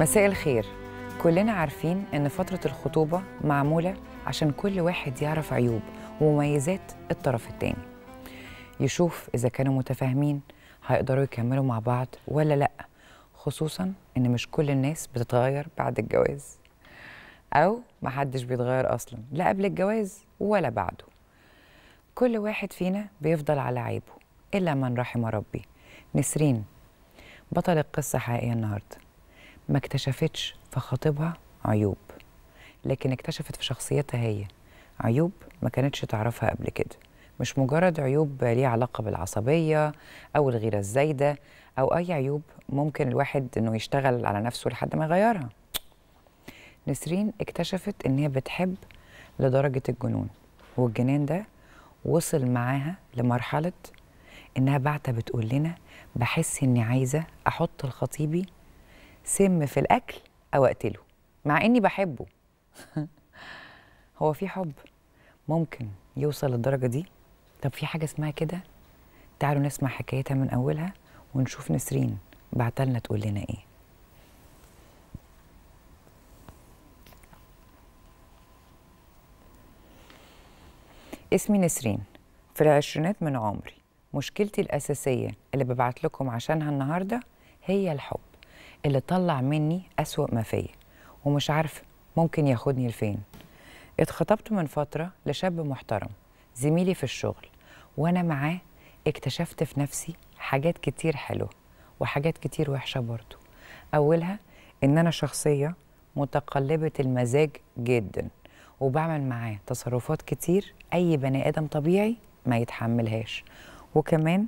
مساء الخير كلنا عارفين ان فتره الخطوبه معموله عشان كل واحد يعرف عيوب ومميزات الطرف التاني يشوف اذا كانوا متفاهمين هيقدروا يكملوا مع بعض ولا لا خصوصا ان مش كل الناس بتتغير بعد الجواز او محدش بيتغير اصلا لا قبل الجواز ولا بعده كل واحد فينا بيفضل على عيبه الا من رحم ربي نسرين بطل القصه حقيقيه النهارده ما اكتشفتش في خطيبها عيوب لكن اكتشفت في شخصيتها هي عيوب ما كانتش تعرفها قبل كده مش مجرد عيوب ليها علاقة بالعصبية أو الغيرة الزايدة أو أي عيوب ممكن الواحد إنه يشتغل على نفسه لحد ما يغيرها نسرين اكتشفت إن هي بتحب لدرجة الجنون والجنان ده وصل معاها لمرحلة إنها بعتها بتقول لنا بحس إني عايزة أحط لخطيبي سم في الاكل او اقتله مع اني بحبه هو في حب ممكن يوصل للدرجه دي طب في حاجه اسمها كده تعالوا نسمع حكايتها من اولها ونشوف نسرين بعتلنا تقول لنا ايه اسمي نسرين في العشرينات من عمري مشكلتي الأساسية اللي ببعت لكم عشانها النهاردة هي الحب اللي طلع مني أسوأ ما فيا ومش عارفة ممكن ياخدني لفين اتخطبت من فترة لشاب محترم زميلي في الشغل وأنا معاه اكتشفت في نفسي حاجات كتير حلوة وحاجات كتير وحشة برضو أولها إن أنا شخصية متقلبة المزاج جدا وبعمل معاه تصرفات كتير أي بني آدم طبيعي ما يتحملهاش وكمان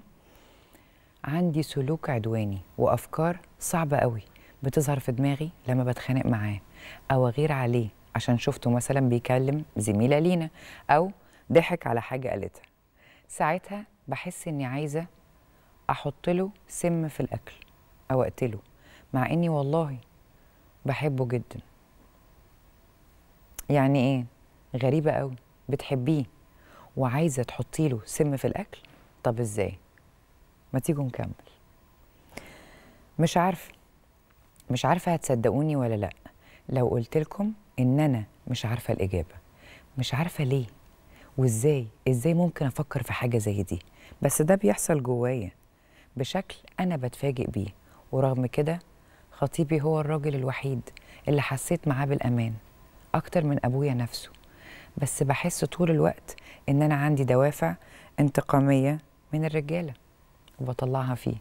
عندي سلوك عدواني وافكار صعبه قوي بتظهر في دماغي لما بتخانق معاه او اغير عليه عشان شفته مثلا بيكلم زميله لينا او ضحك على حاجه قالتها ساعتها بحس اني عايزه احط له سم في الاكل او اقتله مع اني والله بحبه جدا يعني ايه غريبه قوي بتحبيه وعايزه تحطي له سم في الاكل طب ازاي ما تيجوا نكمل مش عارفه مش عارفه هتصدقوني ولا لا لو قلت لكم ان انا مش عارفه الاجابه مش عارفه ليه وازاي ازاي ممكن افكر في حاجه زي دي بس ده بيحصل جوايا بشكل انا بتفاجئ بيه ورغم كده خطيبي هو الراجل الوحيد اللي حسيت معاه بالامان اكتر من ابويا نفسه بس بحس طول الوقت ان انا عندي دوافع انتقاميه من الرجاله وبطلعها فيه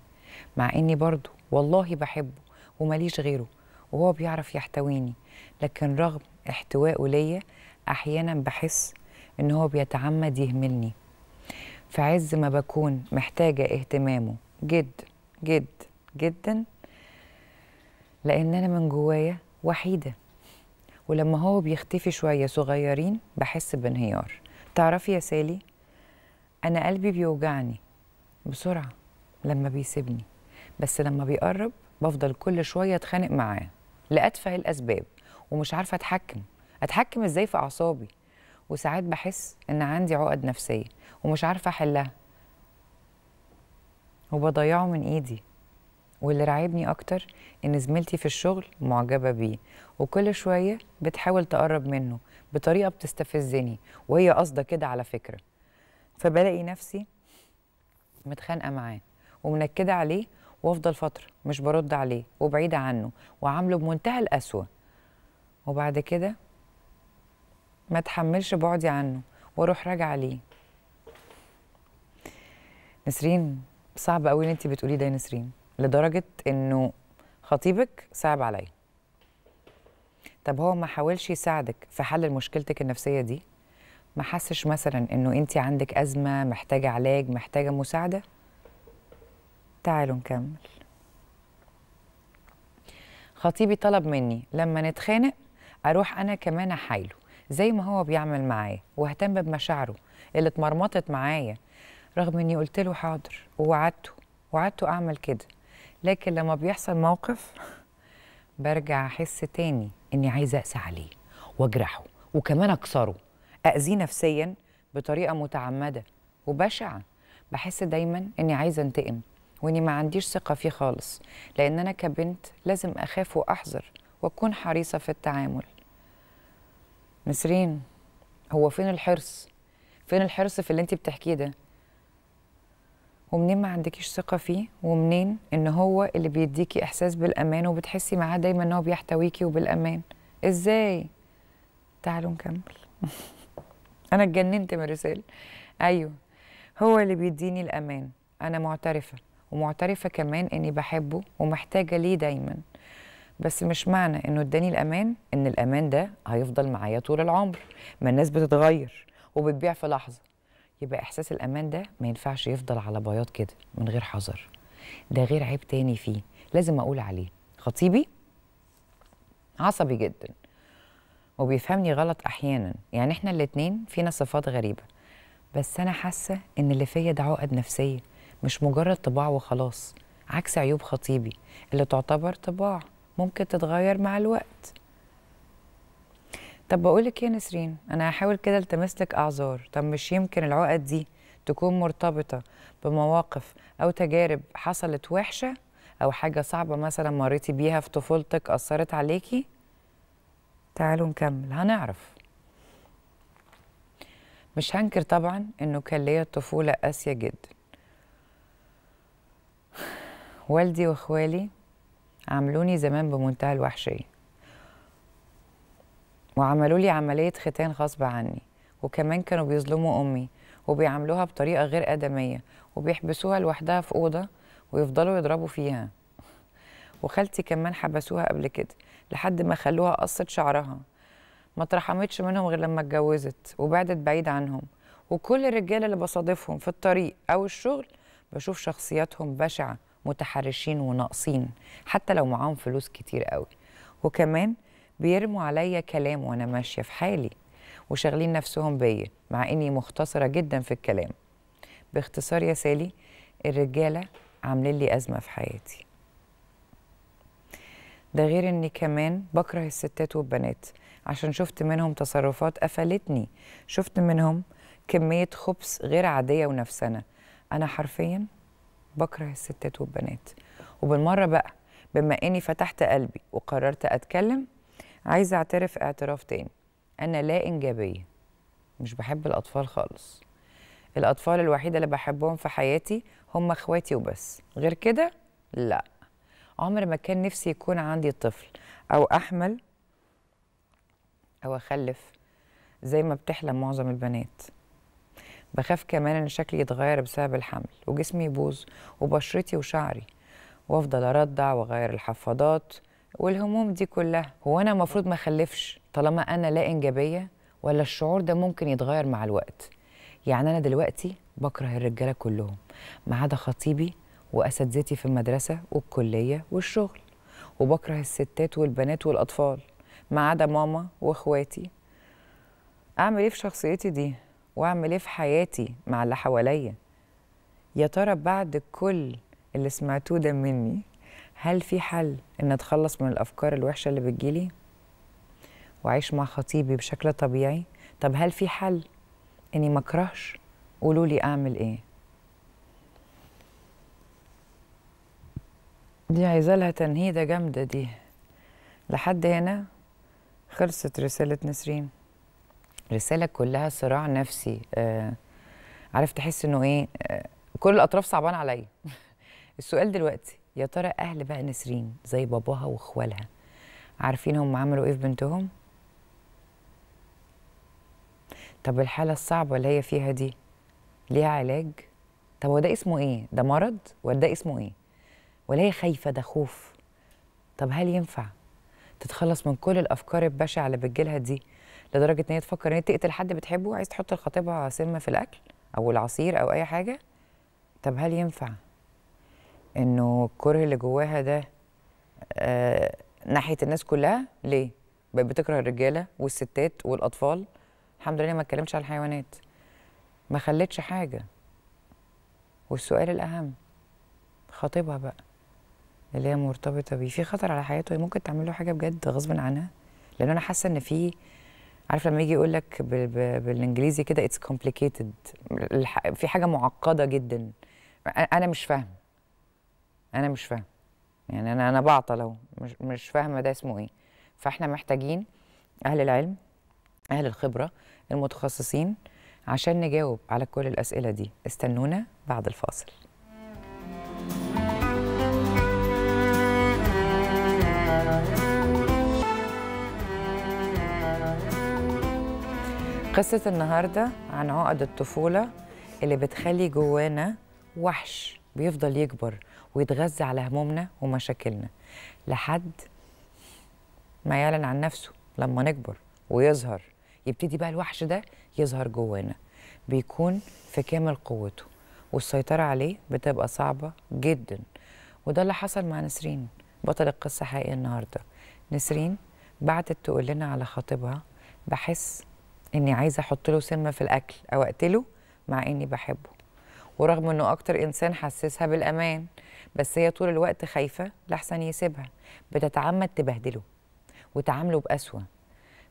مع اني برضه والله بحبه ومليش غيره وهو بيعرف يحتويني لكن رغم احتوائه ليا احيانا بحس ان هو بيتعمد يهملني في عز ما بكون محتاجه اهتمامه جد جد جدا لان انا من جوايا وحيده ولما هو بيختفي شويه صغيرين بحس بانهيار تعرفي يا سالي انا قلبي بيوجعني بسرعه لما بيسيبني بس لما بيقرب بفضل كل شويه اتخانق معاه لاتفه الاسباب ومش عارفه اتحكم اتحكم ازاي في اعصابي وساعات بحس ان عندي عقد نفسيه ومش عارفه احلها وبضيعه من ايدي واللي راعبني اكتر ان زميلتي في الشغل معجبه بيه وكل شويه بتحاول تقرب منه بطريقه بتستفزني وهي قصده كده على فكره فبلاقي نفسي متخانقه معاه ومنكده عليه وافضل فتره مش برد عليه وبعيده عنه وعامله بمنتهى القسوه وبعد كده ما تحملش بعدي عنه واروح راجعه ليه نسرين صعب قوي اللي انت بتقوليه ده يا نسرين لدرجه انه خطيبك صعب عليا طب هو ما حاولش يساعدك في حل مشكلتك النفسيه دي ما حسش مثلا انه انت عندك ازمه محتاجه علاج محتاجه مساعده تعالوا نكمل خطيبي طلب مني لما نتخانق اروح انا كمان احايله زي ما هو بيعمل معايا واهتم بمشاعره اللي اتمرمطت معايا رغم اني قلت له حاضر ووعدته وعدته اعمل كده لكن لما بيحصل موقف برجع احس تاني اني عايزه اقسى عليه واجرحه وكمان اكسره اذيه نفسيا بطريقه متعمده وبشعه بحس دايما اني عايزه انتقم واني ما عنديش ثقه فيه خالص لان انا كبنت لازم اخاف واحذر واكون حريصه في التعامل نسرين هو فين الحرص فين الحرص في اللي انت بتحكيه ده ومنين ما عندكيش ثقه فيه ومنين ان هو اللي بيديكي احساس بالامان وبتحسي معاه دايما ان هو بيحتويكي وبالامان ازاي تعالوا نكمل انا اتجننت من الرساله ايوه هو اللي بيديني الامان انا معترفه ومعترفه كمان اني بحبه ومحتاجه ليه دايما بس مش معنى انه اداني الامان ان الامان ده هيفضل معايا طول العمر ما الناس بتتغير وبتبيع في لحظه يبقى احساس الامان ده ما ينفعش يفضل على بياض كده من غير حذر ده غير عيب تاني فيه لازم اقول عليه خطيبي عصبي جدا وبيفهمني غلط احيانا يعني احنا الاتنين فينا صفات غريبه بس انا حاسه ان اللي فيا ده عقد نفسيه مش مجرد طباع وخلاص عكس عيوب خطيبي اللي تعتبر طباع ممكن تتغير مع الوقت طب بقولك إيه يا نسرين انا هحاول كده التمس لك اعذار طب مش يمكن العقد دي تكون مرتبطه بمواقف او تجارب حصلت وحشه او حاجه صعبه مثلا مريتي بيها في طفولتك اثرت عليكي تعالوا نكمل هنعرف مش هنكر طبعا انه كان ليا طفوله قاسيه جدا والدي واخوالي عملوني زمان بمنتهى الوحشية وعملوا لي عملية ختان غصب عني وكمان كانوا بيظلموا أمي وبيعاملوها بطريقة غير آدمية وبيحبسوها لوحدها في أوضة ويفضلوا يضربوا فيها وخالتي كمان حبسوها قبل كده لحد ما خلوها قصت شعرها ما اترحمتش منهم غير لما اتجوزت وبعدت بعيد عنهم وكل الرجاله اللي بصادفهم في الطريق او الشغل بشوف شخصياتهم بشعه متحرشين وناقصين حتى لو معاهم فلوس كتير قوي وكمان بيرموا عليا كلام وانا ماشيه في حالي وشاغلين نفسهم بيا مع اني مختصره جدا في الكلام باختصار يا سالي الرجاله عاملين لي ازمه في حياتي ده غير اني كمان بكره الستات والبنات عشان شفت منهم تصرفات قفلتني شفت منهم كميه خبث غير عاديه ونفسنا انا حرفيا بكره الستات والبنات وبالمره بقى بما اني فتحت قلبي وقررت اتكلم عايزه اعترف اعتراف تاني انا لا انجابيه مش بحب الاطفال خالص الاطفال الوحيده اللي بحبهم في حياتي هم اخواتي وبس غير كده لا عمر ما كان نفسي يكون عندي طفل او احمل او اخلف زي ما بتحلم معظم البنات بخاف كمان ان شكلي يتغير بسبب الحمل وجسمي يبوظ وبشرتي وشعري وافضل اردع واغير الحفاضات والهموم دي كلها هو انا المفروض ما اخلفش طالما انا لا انجابيه ولا الشعور ده ممكن يتغير مع الوقت يعني انا دلوقتي بكره الرجاله كلهم ما عدا خطيبي واساتذتي في المدرسه والكليه والشغل وبكره الستات والبنات والاطفال ما عدا ماما واخواتي اعمل ايه في شخصيتي دي واعمل ايه في حياتي مع اللي حواليا يا ترى بعد كل اللي سمعتوه ده مني هل في حل ان اتخلص من الافكار الوحشه اللي بتجيلي واعيش مع خطيبي بشكل طبيعي طب هل في حل اني ما اكرهش قولوا لي اعمل ايه دي عايزه لها تنهيده جامده دي لحد هنا خلصت رساله نسرين رساله كلها صراع نفسي آه عارف تحس انه ايه آه كل الاطراف صعبان عليا السؤال دلوقتي يا ترى اهل بقى نسرين زي باباها واخوالها عارفين هم عملوا ايه في بنتهم طب الحاله الصعبه اللي هي فيها دي ليها علاج طب هو ده اسمه ايه ده مرض ولا ده اسمه ايه ولا هي خايفه ده خوف طب هل ينفع تتخلص من كل الافكار البشعه اللي بتجيلها دي لدرجه ان هي تفكر ان هي تقتل حد بتحبه عايز تحط لخطيبها سم في الاكل او العصير او اي حاجه طب هل ينفع انه الكره اللي جواها ده آه ناحيه الناس كلها ليه بقت بتكره الرجاله والستات والاطفال الحمد لله ما اتكلمتش على الحيوانات ما خلتش حاجه والسؤال الاهم خطيبها بقى اللي هي مرتبطه بيه في خطر على حياته هي ممكن تعمل له حاجه بجد غصب عنها لان انا حاسه ان في عارف لما يجي يقول لك بالانجليزي كده اتس كومبليكيتد في حاجه معقده جدا انا مش فاهم انا مش فاهم يعني انا انا بعطل اهو مش مش فاهمه ده اسمه ايه فاحنا محتاجين اهل العلم اهل الخبره المتخصصين عشان نجاوب على كل الاسئله دي استنونا بعد الفاصل قصة النهاردة عن عقد الطفولة اللي بتخلي جوانا وحش بيفضل يكبر ويتغذى على همومنا ومشاكلنا لحد ما يعلن عن نفسه لما نكبر ويظهر يبتدي بقى الوحش ده يظهر جوانا بيكون في كامل قوته والسيطرة عليه بتبقى صعبة جدا وده اللي حصل مع نسرين بطل القصة حقيقي النهاردة نسرين بعتت تقول لنا على خطيبها بحس اني عايزه احط له سم في الاكل او اقتله مع اني بحبه ورغم انه اكتر انسان حسسها بالامان بس هي طول الوقت خايفه لاحسن يسيبها بتتعمد تبهدله وتعامله بأسوأ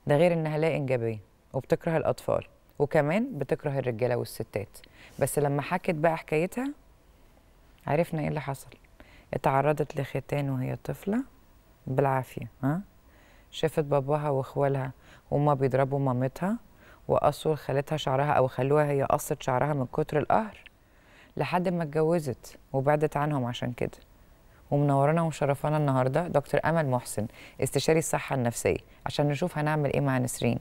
ده غير انها لا انجابيه وبتكره الاطفال وكمان بتكره الرجاله والستات بس لما حكت بقى حكايتها عرفنا ايه اللي حصل اتعرضت لختان وهي طفله بالعافيه ها شافت باباها واخوالها وهما بيضربوا مامتها وقصوا خالتها شعرها او خلوها هي قصت شعرها من كتر القهر لحد ما اتجوزت وبعدت عنهم عشان كده ومنورانا ومشرفانا النهارده دكتور امل محسن استشاري الصحه النفسيه عشان نشوف هنعمل ايه مع نسرين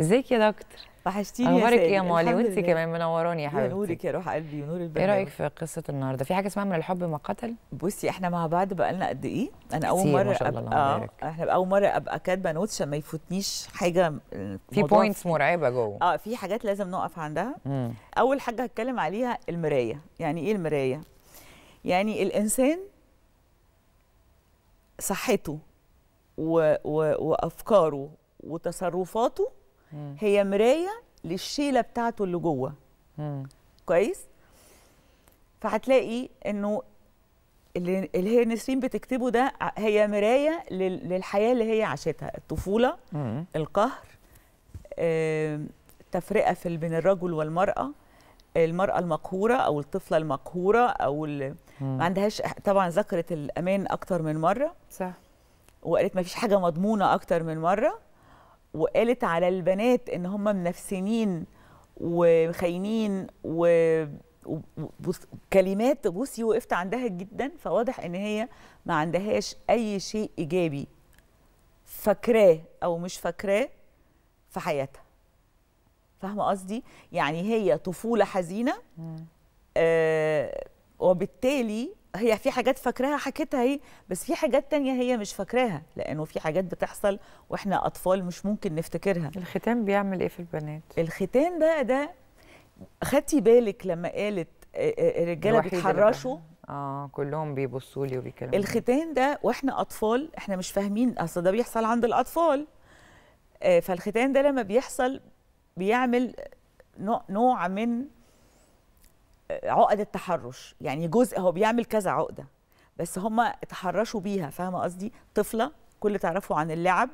ازيك يا دكتور وحشتيني يا اخبارك ايه يا مالي وانت كمان منوراني يا حبيبتي نورك يا روح قلبي ونور البلد ايه رايك في قصه النهارده في حاجه اسمها من الحب ما قتل بصي احنا مع بعض بقالنا قد ايه انا اول مره ما شاء الله ابقى آه احنا اول مره ابقى كاتبه نوتس عشان ما يفوتنيش حاجه في بوينتس مرعبه جوه اه في حاجات لازم نقف عندها مم. اول حاجه هتكلم عليها المرايه يعني ايه المرايه يعني الانسان صحته و... و... وافكاره وتصرفاته هي مرايه للشيله بتاعته اللي جوه كويس فهتلاقي انه اللي, اللي هي نسرين بتكتبه ده هي مرايه للحياه اللي هي عاشتها الطفوله مم. القهر التفرقه في بين الرجل والمراه المراه المقهوره او الطفله المقهوره او ما عندهاش طبعا ذكرت الامان اكتر من مره صح وقالت ما فيش حاجه مضمونه اكتر من مره وقالت على البنات ان هم منفسنين وخاينين و كلمات بصي وقفت عندها جدا فواضح ان هي ما عندهاش اي شيء ايجابي فاكراه او مش فاكراه في حياتها فاهمه قصدي يعني هي طفوله حزينه آه وبالتالي هي في حاجات فاكراها حكيتها اهي بس في حاجات تانية هي مش فاكراها لانه في حاجات بتحصل واحنا اطفال مش ممكن نفتكرها الختان بيعمل ايه في البنات الختان بقى ده خدتي بالك لما قالت آه، آه، آه، الرجاله بيتحرشوا اه كلهم بيبصوا لي وبيكلموا الختان ده واحنا اطفال احنا مش فاهمين اصل ده بيحصل عند الاطفال فالختان ده لما بيحصل بيعمل نوع من عقد التحرش يعني جزء هو بيعمل كذا عقده بس هم اتحرشوا بيها فاهمه قصدي طفله كل تعرفه عن اللعب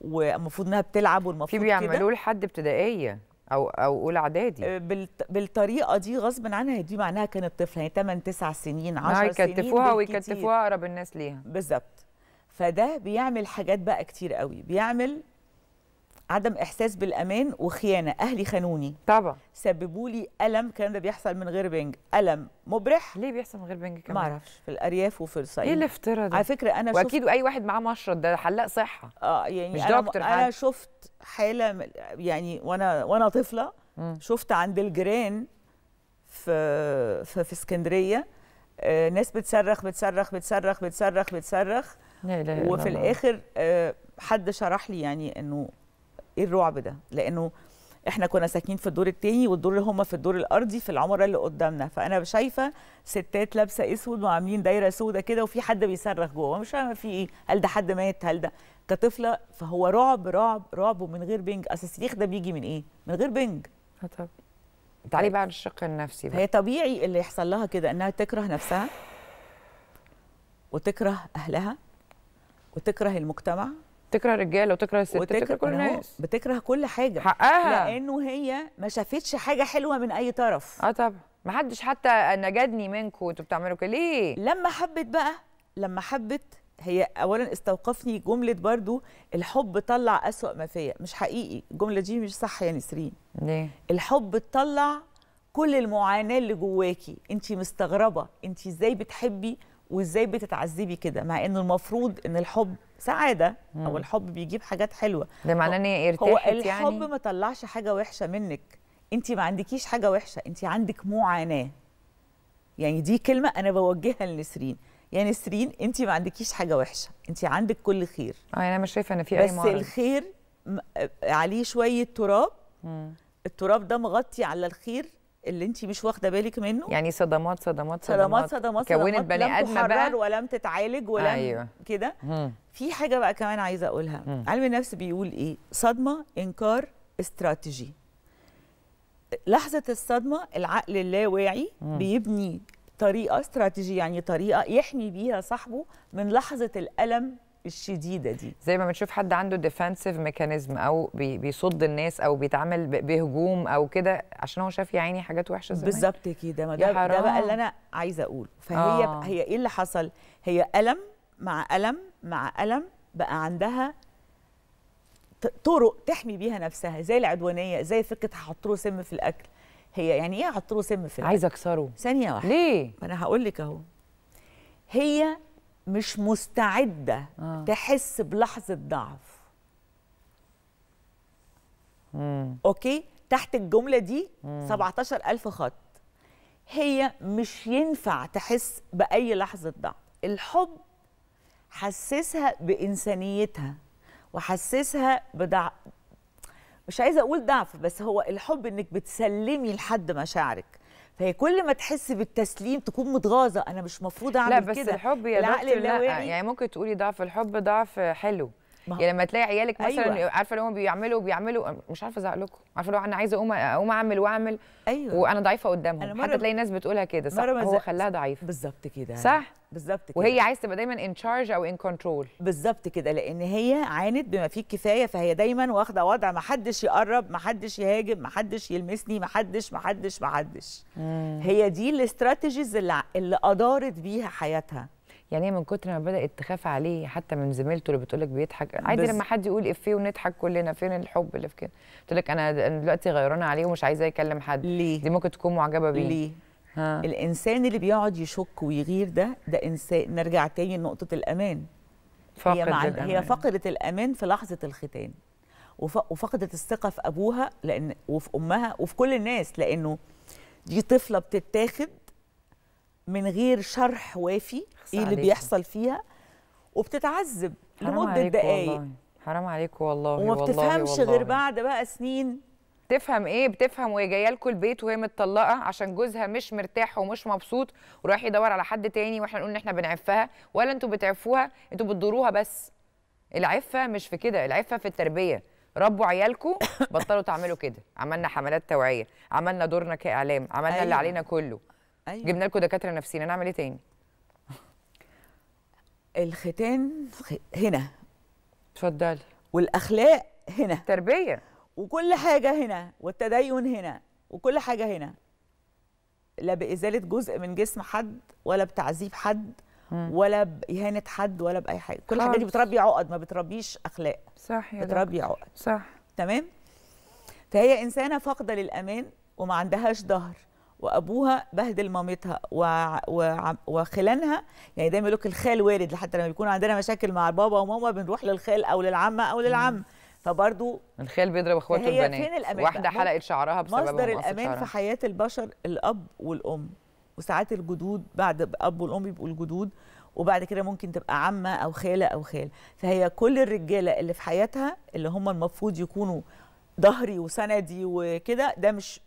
والمفروض انها بتلعب والمفروض في بيعملوه لحد ابتدائيه او او اولى اعدادي آه، بالطريقه دي غصب عنها دي معناها كانت طفله يعني 8 9 سنين 10 سنين يكتفوها ويكتفوها اقرب الناس ليها بالظبط فده بيعمل حاجات بقى كتير قوي بيعمل عدم احساس بالامان وخيانه اهلي خانوني طبعا سببوا لي الم الكلام ده بيحصل من غير بنج الم مبرح ليه بيحصل من غير بنج كمان ما اعرفش في الارياف وفي الصعيد ايه الافتراء ده على فكره انا واكيد شفت... اي واحد معاه مشرط ده حلاق صحه اه يعني مش أنا... دكتور انا انا شفت حاله يعني وانا وانا طفله م. شفت عند الجيران في في, في اسكندريه آه ناس بتصرخ بتصرخ بتصرخ بتصرخ بتصرخ وفي الاخر آه حد شرح لي يعني انه ايه الرعب ده لانه احنا كنا ساكنين في الدور التاني والدور اللي هم في الدور الارضي في العمره اللي قدامنا فانا شايفه ستات لابسه اسود وعاملين دايره سودة كده وفي حد بيصرخ جوه مش فاهمه في ايه هل ده حد مات هل ده كطفله فهو رعب رعب رعب ومن غير بنج اصل الصريخ ده بيجي من ايه من غير بنج آه، طيب. تعالي بقى للشق النفسي بقى. هي طبيعي اللي يحصل لها كده انها تكره نفسها وتكره اهلها وتكره المجتمع تكره الرجال وتكره الست وتكره كل الناس بتكره كل حاجه حقها لانه هي ما شافتش حاجه حلوه من اي طرف اه طبعا ما حدش حتى نجدني منكم انتوا بتعملوا كده ليه لما حبت بقى لما حبت هي اولا استوقفني جمله برضو الحب طلع اسوا ما فيا مش حقيقي الجمله دي مش صح يا نسرين ليه الحب طلع كل المعاناه اللي جواكي انت مستغربه انت ازاي بتحبي وازاي بتتعذبي كده مع ان المفروض ان الحب سعاده مم. او الحب بيجيب حاجات حلوه ده معناه ان يرتاح هو الحب يعني؟ ما طلعش حاجه وحشه منك انت ما عندكيش حاجه وحشه انت عندك معاناه يعني دي كلمه انا بوجهها لنسرين يعني نسرين انت ما عندكيش حاجه وحشه انت عندك كل خير اه يعني انا مش شايفه ان في اي معاناة بس الخير آه، عليه شويه تراب مم. التراب ده مغطي على الخير اللي انت مش واخده بالك منه يعني صدمات صدمات صدمات صدمات صدمات كونت بني ادم بقى ولم تتعالج ولم أيوة. كده في حاجه بقى كمان عايزه اقولها مم. علم النفس بيقول ايه صدمه انكار استراتيجي لحظه الصدمه العقل اللاواعي بيبني طريقه استراتيجي يعني طريقه يحمي بيها صاحبه من لحظه الالم الشديده دي زي ما بنشوف حد عنده ديفنسيف ميكانيزم او بي بيصد الناس او بيتعامل بهجوم او كده عشان هو شاف يا عيني حاجات وحشه زمان بالظبط كده ما ده, ده بقى اللي انا عايزه اقوله فهي آه. هي ايه اللي حصل هي الم مع الم مع الم بقى عندها طرق تحمي بيها نفسها زي العدوانيه زي فكره هحط سم في الاكل هي يعني ايه احط سم في الاكل عايزه اكسره ثانيه واحده ليه ما انا هقول لك اهو هي مش مستعده آه. تحس بلحظه ضعف مم. اوكي تحت الجمله دي مم. 17000 خط هي مش ينفع تحس باي لحظه ضعف الحب حسسها بانسانيتها وحسسها بدع مش عايزه اقول ضعف بس هو الحب انك بتسلمي لحد مشاعرك فهي كل ما تحس بالتسليم تكون متغاظه انا مش مفروض اعمل كده لا بس كدا. الحب يا العقل لا يعني ممكن تقولي ضعف الحب ضعف حلو يعني لما تلاقي عيالك مثلا أيوة. عارفه اللي هم بيعملوا بيعملوا مش عارفه ازعق لكم عارفه لو انا عايزه اقوم اقوم اعمل واعمل أيوة. وانا ضعيفه قدامهم حتى تلاقي ناس بتقولها كده صح هو خلاها ضعيفه بالظبط كده صح بالظبط كده وهي عايزه تبقى دايما ان تشارج او ان كنترول بالظبط كده لان هي عانت بما فيه الكفايه فهي دايما واخده وضع ما حدش يقرب ما حدش يهاجم ما حدش يلمسني ما حدش ما حدش ما حدش هي دي الاستراتيجيز اللي اللي ادارت بيها حياتها يعني هي من كتر ما بدات تخاف عليه حتى من زميلته اللي بتقول لك بيضحك عادي لما حد يقول افيه إيه، ونضحك كلنا فين الحب اللي في كده بتقول لك انا دلوقتي غيرانه عليه ومش عايزاه يكلم حد ليه؟ دي ممكن تكون معجبه بيه ليه؟ ها. الانسان اللي بيقعد يشك ويغير ده ده انسان نرجع تاني لنقطه الامان فقد هي, مع... الأمان. هي فقدت الامان في لحظه الختان وف... وفقدت الثقه في ابوها لان وفي امها وفي كل الناس لانه دي طفله بتتاخد من غير شرح وافي ايه اللي بيحصل فيها وبتتعذب لمده دقائق حرام عليك والله وما بتفهمش والله. غير بعد بقى سنين تفهم ايه بتفهم وهي جايه لكم البيت وهي متطلقه عشان جوزها مش مرتاح ومش مبسوط ورايح يدور على حد تاني واحنا نقول ان احنا بنعفها ولا انتوا بتعفوها انتوا بتضروها بس العفه مش في كده العفه في التربيه ربوا عيالكم بطلوا تعملوا كده عملنا حملات توعيه عملنا دورنا كاعلام عملنا أيوة. اللي علينا كله أيوة. جبنا لكم دكاتره نفسيين نعمل ايه تاني الختان هنا اتفضلي والاخلاق هنا تربيه وكل حاجه هنا والتدين هنا وكل حاجه هنا لا بازاله جزء من جسم حد ولا بتعذيب حد ولا باهانه حد ولا باي حاجه كل الحاجات دي بتربي عقد ما بتربيش اخلاق صح يا بتربي عقد صح تمام فهي انسانه فاقده للامان وما عندهاش ظهر وابوها بهدل مامتها و... و... وخلانها يعني دايما يقول لك الخال وارد لحتى لما بيكون عندنا مشاكل مع بابا وماما بنروح للخال او للعمه او للعم فبرضو الخال بيضرب اخواته البنات فين الأمان واحده حلقت شعرها بسبب مصدر الامان شعرها. في حياه البشر الاب والام وساعات الجدود بعد اب والام بيبقوا الجدود وبعد كده ممكن تبقى عمه او خاله او خال فهي كل الرجاله اللي في حياتها اللي هم المفروض يكونوا ظهري وسندي وكده ده مش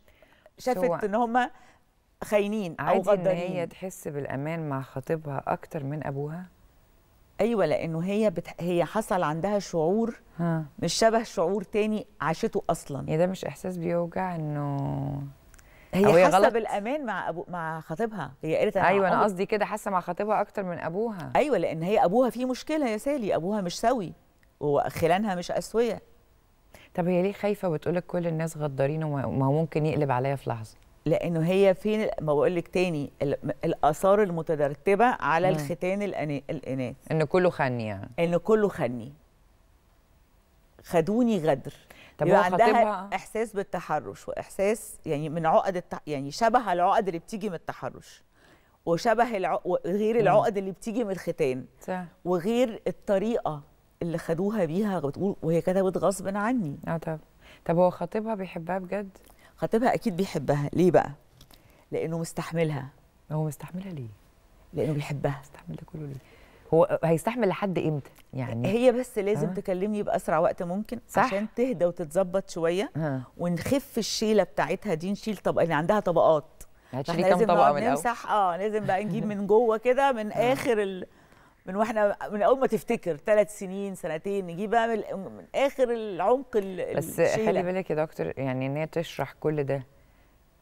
شافت ان هم خاينين او غدارين عادي ان هي تحس بالامان مع خطيبها اكتر من ابوها ايوه لانه هي بتح... هي حصل عندها شعور ها. مش شبه شعور تاني عاشته اصلا يا إيه ده مش احساس بيوجع انه هي حاسه بالامان مع ابو مع خطيبها هي قالت انا ايوه انا قصدي كده حاسه مع خطيبها اكتر من ابوها ايوه لان هي ابوها فيه مشكله يا سالي ابوها مش سوي وخلانها مش اسويه طب هي ليه خايفه وبتقول لك كل الناس غدارين وما ممكن يقلب عليا في لحظه لانه هي فين ما بقول لك تاني الاثار المترتبه على مم. الختان الاناث ان كله خني يعني ان كله خني خدوني غدر طب هو عندها احساس بالتحرش واحساس يعني من عقد التح... يعني شبه العقد اللي بتيجي من التحرش وشبه الع... غير العقد اللي بتيجي من الختان صح. وغير الطريقه اللي خدوها بيها بتقول وهي كتبت غصب عني اه طب طب هو خطيبها بيحبها بجد خطيبها اكيد بيحبها ليه بقى لانه مستحملها هو مستحملها ليه لانه بيحبها مستحمل ده كله ليه هو هيستحمل لحد امتى يعني هي بس لازم أه؟ تكلمني باسرع وقت ممكن صح؟ عشان تهدى وتتظبط شويه أه. ونخف الشيله بتاعتها دي نشيل طب اللي يعني عندها طبقات هتشيلي كام طبقه من الاول اه لازم بقى نجيب من جوه كده من أه. اخر ال... من واحنا من اول ما تفتكر ثلاث سنين سنتين نجيب بقى من, من اخر العمق بس خلي بالك يا دكتور يعني ان هي تشرح كل ده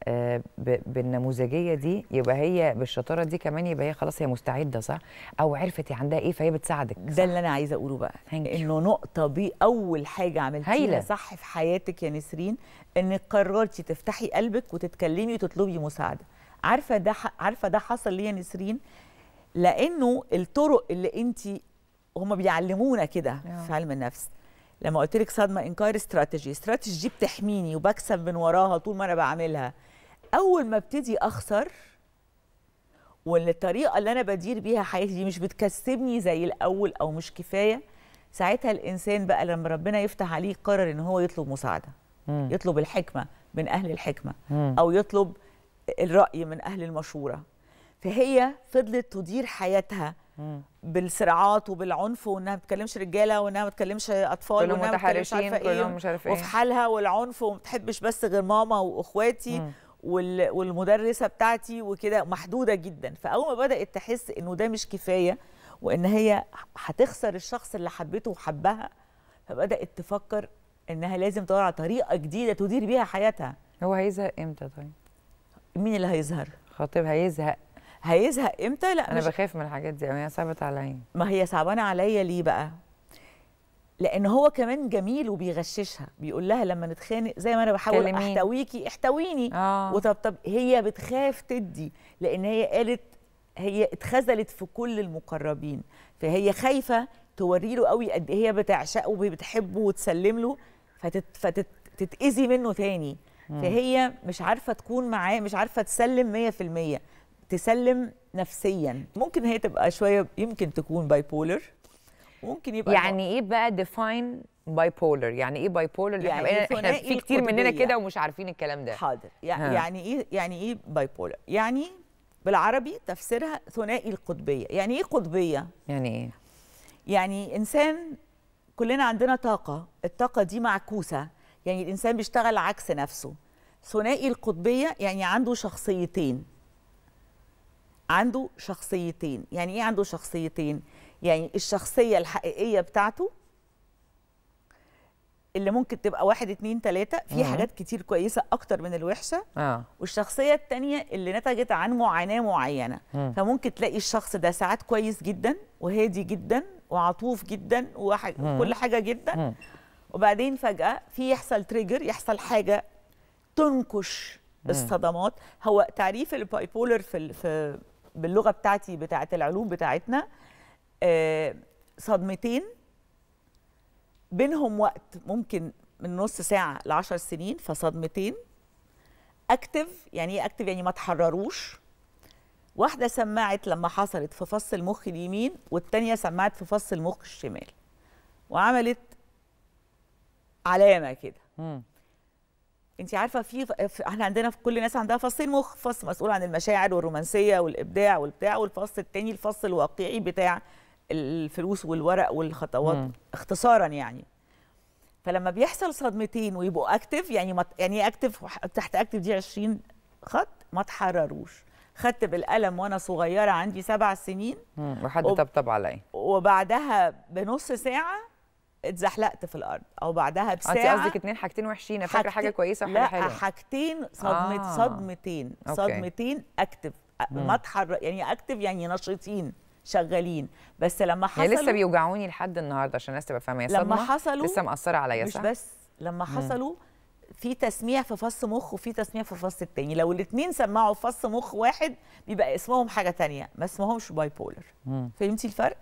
آه، بالنموذجيه دي يبقى هي بالشطاره دي كمان يبقى هي خلاص هي مستعده صح او عرفت عندها ايه فهي بتساعدك ده اللي انا عايزه اقوله بقى انه نقطه دي اول حاجه عملتيها هيلة. صح في حياتك يا نسرين انك قررتي تفتحي قلبك وتتكلمي وتطلبي مساعده عارفه ده عارفه ده حصل ليا نسرين لانه الطرق اللي انت هم بيعلمونا كده اه. في علم النفس لما قلت لك صدمه انكار استراتيجي استراتيجي بتحميني وبكسب من وراها طول ما انا بعملها اول ما ابتدي اخسر والطريقه اللي انا بدير بيها حياتي دي مش بتكسبني زي الاول او مش كفايه ساعتها الانسان بقى لما ربنا يفتح عليه قرر ان هو يطلب مساعده يطلب الحكمه من اهل الحكمه او يطلب الراي من اهل المشوره فهي فضلت تدير حياتها بالصراعات وبالعنف وانها ما بتكلمش رجاله وانها ما بتكلمش اطفال وانها ما بتكلمش عارفه ايه مش عارف ايه وفي حالها والعنف وما بتحبش بس غير ماما واخواتي مم. والمدرسه بتاعتي وكده محدوده جدا فاول ما بدات تحس انه ده مش كفايه وان هي هتخسر الشخص اللي حبته وحبها فبدات تفكر انها لازم تدور على طريقه جديده تدير بيها حياتها هو هيزهق امتى طيب مين اللي هيظهر؟ خطيبها هيزهق هيزهق امتى لا انا مش... بخاف من الحاجات دي يعني صعبت عليا ما هي صعبانه عليا ليه بقى لان هو كمان جميل وبيغششها بيقول لها لما نتخانق زي ما انا بحاول كلمين. احتويكي احتويني آه. وطب طب هي بتخاف تدي لان هي قالت هي اتخذلت في كل المقربين فهي خايفه توري له قوي قد ايه هي بتعشقه وبتحبه وتسلم له فتت فتتاذي منه تاني فهي مش عارفه تكون معاه مش عارفه تسلم 100% تسلم نفسيا ممكن هي تبقى شويه يمكن تكون باي بولر ممكن يبقى يعني ايه بقى ديفاين باي بولر يعني ايه باي بولر يعني احنا, احنا في كتير مننا كده ومش عارفين الكلام ده حاضر يعني, ها. يعني ايه يعني ايه باي بولر يعني بالعربي تفسيرها ثنائي القطبيه يعني ايه قطبيه يعني ايه يعني انسان كلنا عندنا طاقه الطاقه دي معكوسه يعني الانسان بيشتغل عكس نفسه ثنائي القطبيه يعني عنده شخصيتين عنده شخصيتين يعني ايه عنده شخصيتين يعني الشخصيه الحقيقيه بتاعته اللي ممكن تبقى واحد اتنين تلاتة في مم. حاجات كتير كويسة أكتر من الوحشة آه. والشخصية التانية اللي نتجت عن معاناة معينة مم. فممكن تلاقي الشخص ده ساعات كويس جدا وهادي جدا وعطوف جدا وكل حاجة جدا مم. وبعدين فجأة في يحصل تريجر يحصل حاجة تنكش الصدمات هو تعريف البايبولر في في باللغه بتاعتي بتاعه العلوم بتاعتنا آه، صدمتين بينهم وقت ممكن من نص ساعه ل 10 سنين فصدمتين اكتف يعني ايه اكتف يعني ما تحرروش واحده سمعت لما حصلت في فص المخ اليمين والتانيه سمعت في فص المخ الشمال وعملت علامه كده انت عارفه في احنا عندنا في كل الناس عندها فصين مخ فص مسؤول عن المشاعر والرومانسيه والابداع والبتاع والفص التاني الفص الواقعي بتاع الفلوس والورق والخطوات مم. اختصارا يعني فلما بيحصل صدمتين ويبقوا اكتف يعني ما يعني اكتف إيه تحت اكتف دي 20 خط ما تحرروش خدت بالقلم وانا صغيره عندي سبع سنين وحد طبطب عليا وبعدها بنص ساعه اتزحلقت في الارض او بعدها آه، بساعه انت قصدك اتنين حاجتين وحشين انا فاكره حاجه كويسه وحاجه حلوه لا حاجتين صدمت آه. صدمتين صدمتين اكتف ما اتحرك يعني اكتف يعني نشيطين شغالين بس لما حصل يعني لسه بيوجعوني لحد النهارده عشان الناس تبقى فاهمه لما حصلوا لسه مأثره عليا مش بس لما حصلوا في تسميع في فص مخ وفي تسميع في فص التاني لو الاثنين سمعوا فص مخ واحد بيبقى اسمهم حاجه تانية ما اسمهمش باي بولر فهمتي الفرق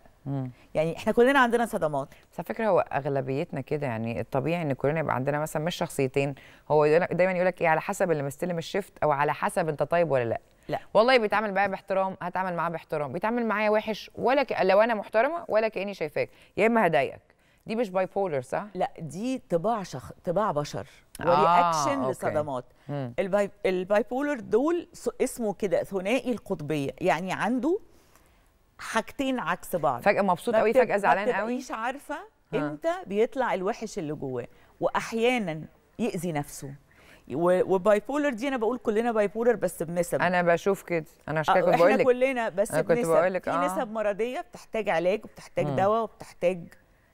يعني احنا كلنا عندنا صدمات بس على فكره هو اغلبيتنا كده يعني الطبيعي ان كلنا يبقى عندنا مثلا مش شخصيتين هو دايما يقول لك ايه على حسب اللي مستلم الشيفت او على حسب انت طيب ولا لا لا والله بيتعامل معايا باحترام هتعامل معاه باحترام بيتعامل معايا وحش ولا ك... لو انا محترمه ولا كاني شايفاك يا اما هضايقك دي مش باي بولر صح لا دي طباع شخ... طباع بشر آه، ورياكشن آه، لصدمات الباي... الباي بولر دول اسمه كده ثنائي القطبيه يعني عنده حاجتين عكس بعض فجاه مبسوط قوي فجاه زعلان قوي مش عارفه امتى بيطلع الوحش اللي جواه واحيانا يأذي نفسه وباي بولر دي انا بقول كلنا باي بولر بس بنسب انا بشوف كده انا عشان آه، كده بقول لك كلنا بس أنا كنت بنسب في آه. نسب مرضيه بتحتاج علاج وبتحتاج دواء وبتحتاج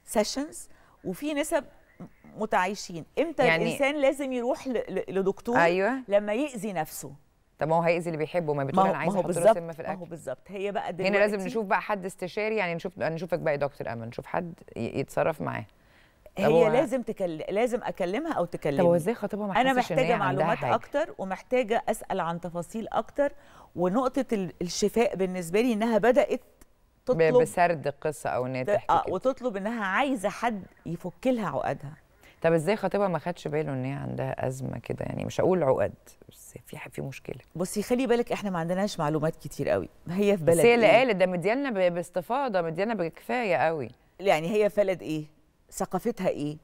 سيشنز وفي نسب متعايشين امتى يعني الانسان لازم يروح لدكتور أيوة. لما يأذي نفسه طب ما هو هيأذي اللي بيحبه ما بتقول انا عايزه احط سم في الاكل ما هو بالظبط هي بقى يعني دلوقتي هنا لازم نشوف بقى حد استشاري يعني نشوف نشوفك بقى يا دكتور امل نشوف حد يتصرف معاه هي لازم تكلم لازم اكلمها او تكلمني طب ازاي خطيبها ما انا محتاجه معلومات اكتر ومحتاجه اسال عن تفاصيل اكتر ونقطه الشفاء بالنسبه لي انها بدات تطلب بسرد قصه او انها تحكي آه، وتطلب انها عايزه حد يفك لها عقدها طب ازاي خطيبها ما خدش باله ان هي عندها ازمه كده يعني مش هقول عقد بس في في مشكله بصي خلي بالك احنا ما عندناش معلومات كتير قوي هي في بلد بس هي اللي إيه؟ قالت ده مديالنا باستفاضه مديالنا بكفايه قوي يعني هي في بلد ايه ثقافتها ايه